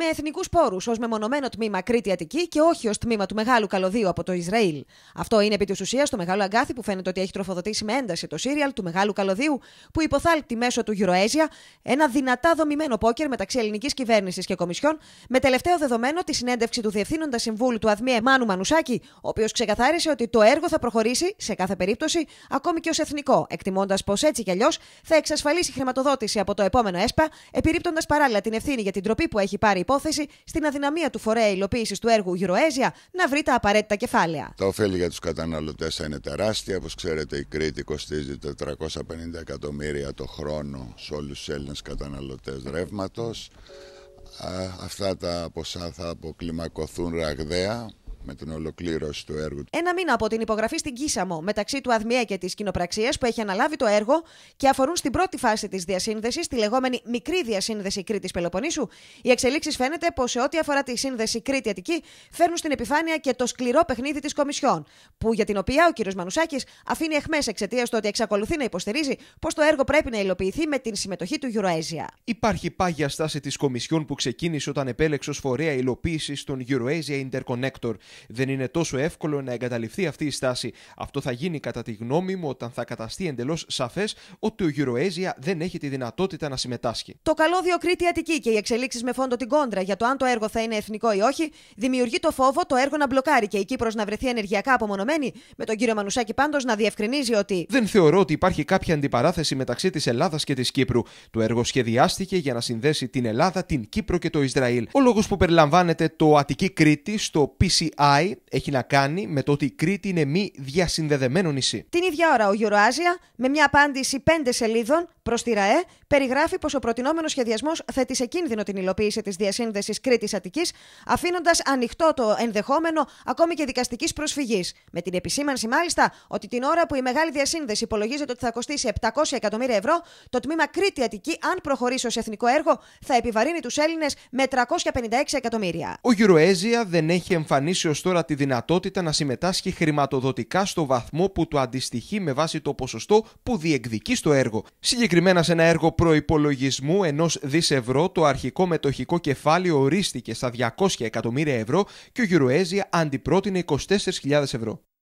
με εθνικούς πόρους ως μεμονωμένο τμήμα Κρήτη Αττική και όχι ως τμήμα του μεγάλου καλωδίου από το Ισραήλ. Αυτό είναι επί της ουσίας το μεγάλο αγκάθι που φαίνεται ότι έχει τροφοδοτήσει με ένταση το σύριαλ του μεγάλου καλωδίου που υποθάλπτει μέσω του Euroasia ένα δυνατά δομημένο πόκερ μεταξύ ελληνικής κυβέρνησης και κομισιών με τελευταίο δεδομένο τη συνέντευξη του Διευθύνοντα Συμβούλου του ΑΔΜΙΕ Μάνου Μανουσάκη, ο οποίος ξεκαθάρισε ότι το έργο θα προχωρήσει σε κάθε περίπτωση ακόμη και ως εθνικό, εκτιμώντας πως έτσι κι αλλιώς θα εξασφαλίσει χρηματοδότηση από το επόμενο ΕΣΠΑ, επιρρύπτοντας παράλληλα την ευθύνη για την τροπή που έχει πάρει υπόθεση στην αδυναμία του φορέα υλοποίησης του έργου Euroasia να βρει τα απαραίτητα κεφάλαια. Τα ωφέλη για τους καταναλωτές θα είναι τεράστια. Όπως ξέρετε, η Κρήτη κοστίζει 450 εκατομμύρια το χρόνο σε όλους τους Έλληνες καταναλωτές ρεύματος. Αυτά τα ποσά θα αποκλιμακωθούν ραγδαία με την ολοκλήρωση του έργου. Ένα μήνα από την υπογραφή στην Κίσαμο μεταξύ του Αδμιέ και της κοινοπραξίας που έχει αναλάβει το έργο και αφορούν στην πρώτη φάση της διασύνδεσης, τη λεγόμενη μικρή διασύνδεση Κρήτης Πελοπονίσου, οι εξελίξεις φαίνεται πως σε ό,τι αφορά τη σύνδεση Κρήτη-Αττική φέρνουν στην επιφάνεια και το σκληρό παιχνίδι της Κομισιόν, που για την οποία ο κ. Μανουσάκης αφήνει εχμές εξαιτίας του ότι εξακολουθεί να υποστηρίζει πως το έργο πρέπει να υλοποιηθεί με την συμμετοχή του Euroasia. Υπάρχει πάγια στάση της Κομισιόν που ξεκίνησε όταν επέλεξε ως φορέα υλοποίησης των Euroasia Interconnector. Δεν είναι τόσο εύκολο να εγκαταληφθεί αυτή η στάση. Αυτό θα γίνει κατά τη γνώμη μου όταν θα καταστεί εντελώς σαφές ότι ο Euroasia δεν έχει τη δυνατότητα να συμμετάσχει. Το καλώδιο Κρήτη Αττική και οι εξελίξεις με φόντο την κόντρα για το αν το έργο θα είναι εθνικό ή όχι δημιουργεί το φόβο το έργο να μπλοκάρει και η Κύπρος να βρεθεί ενεργειακά απομονωμένη, με τον κύριο Μανουσάκη πάντως να διευκρινίζει ότι. Δεν θεωρώ ότι υπάρχει κάποια αντιπαράθεση μεταξύ της Ελλάδας και της Κύπρου. Το έργο σχεδιάστηκε για να συνδέσει την Ελλάδα, την Κύπρο και το Ισραήλ. Ο λόγος που περιλαμβάνεται το Αττική Κρήτη στο PCI Αι έχει να κάνει με το ότι η Κρήτη είναι μη διασυνδεδεμένο νησί. Την ίδια ώρα ο Euroasia με μια απάντηση πέντε σελίδων προς τη ΡΑΕ περιγράφει πως ο προτινόμενος σχεδιασμός θέτει σε κίνδυνο την υλοποίηση της διασύνδεσης Κρήτη-Αττική, αφήνοντας ανοιχτό το ενδεχόμενο ακόμη και δικαστικής προσφυγής. Με την επισήμανση, μάλιστα, ότι την ώρα που η μεγάλη διασύνδεση υπολογίζεται ότι θα κοστίσει 700 εκατομμύρια ευρώ, το τμήμα Κρήτη-Αττική, αν προχωρήσει ως εθνικό έργο, θα επιβαρύνει τους Έλληνες με 356 εκατομμύρια. Ο Γιουροέζια δεν έχει εμφανίσει ως τώρα τη δυνατότητα να συμμετάσχει χρηματοδοτικά στο βαθμό που του αντιστοιχεί με βάση το ποσοστό που διεκδικεί στο έργο. Συγκεκριμένα σε ένα έργο Προπολογισμού ενός δις ευρώ το αρχικό μετοχικό κεφάλαιο ορίστηκε στα 200 εκατομμύρια ευρώ και ο Γιουρουέζη αντιπρότεινε 24.000 ευρώ.